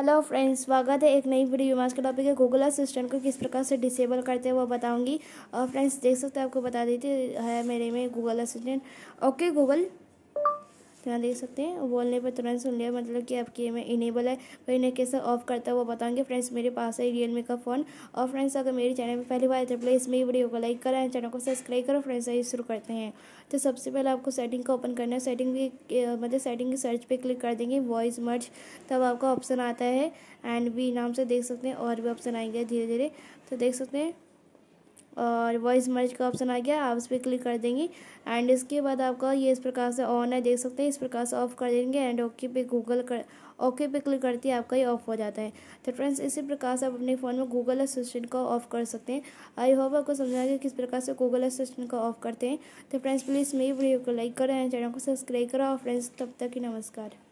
hello friends स्वागत है एक नई वीडियो में आज का टॉपिक है गूगल असिस्टेंट को किस प्रकार से डिसेबल करते हैं वो बताऊंगी और uh, फ्रेंड्स देख सकते हैं आपको बता देती है मेरे में गूगल असिस्टेंट ओके गूगल तो यहाँ देख सकते हैं बोलने पर तुरंत सुन लिया मतलब कि आपके में इनेबल है पर इन्हें कैसे ऑफ करता है वो बताऊंगे फ्रेंड्स मेरे पास है मी का फ़ोन और फ्रेंड्स अगर मेरे चैनल पर पहली बार आए इसमें ही वीडियो को लाइक करें चैनल को सब्सक्राइब करो फ्रेंड्स आइए शुरू करते हैं तो सबसे पहले आपको सेटिंग को ओपन करना है सेटिंग भी मतलब सेटिंग की सर्च पर क्लिक कर देंगे वॉइस मर्च तब आपका ऑप्शन आता है एंड भी नाम से देख सकते हैं और भी ऑप्शन आएंगे धीरे धीरे तो देख सकते हैं और वॉइस मर्ज का ऑप्शन आ गया आप इस पर क्लिक कर देंगी एंड इसके बाद आपका ये इस प्रकार से ऑन है देख सकते हैं इस प्रकार से ऑफ कर देंगे एंड ओके पे गूगल कर ओके पे क्लिक करती है आपका ये ऑफ हो जाता है तो फ्रेंड्स इसी प्रकार से आप अपने फ़ोन में गूगल असिस्टेंट का ऑफ कर सकते हैं आई होप आपको समझा कि किस प्रकार से गूगल असिस्टेंट का ऑफ करते हैं तो फ्रेंड्स प्लीज़ मेरी वीडियो को लाइक करें चैनल को सब्सक्राइब करें और फ्रेंड्स तब तक ही नमस्कार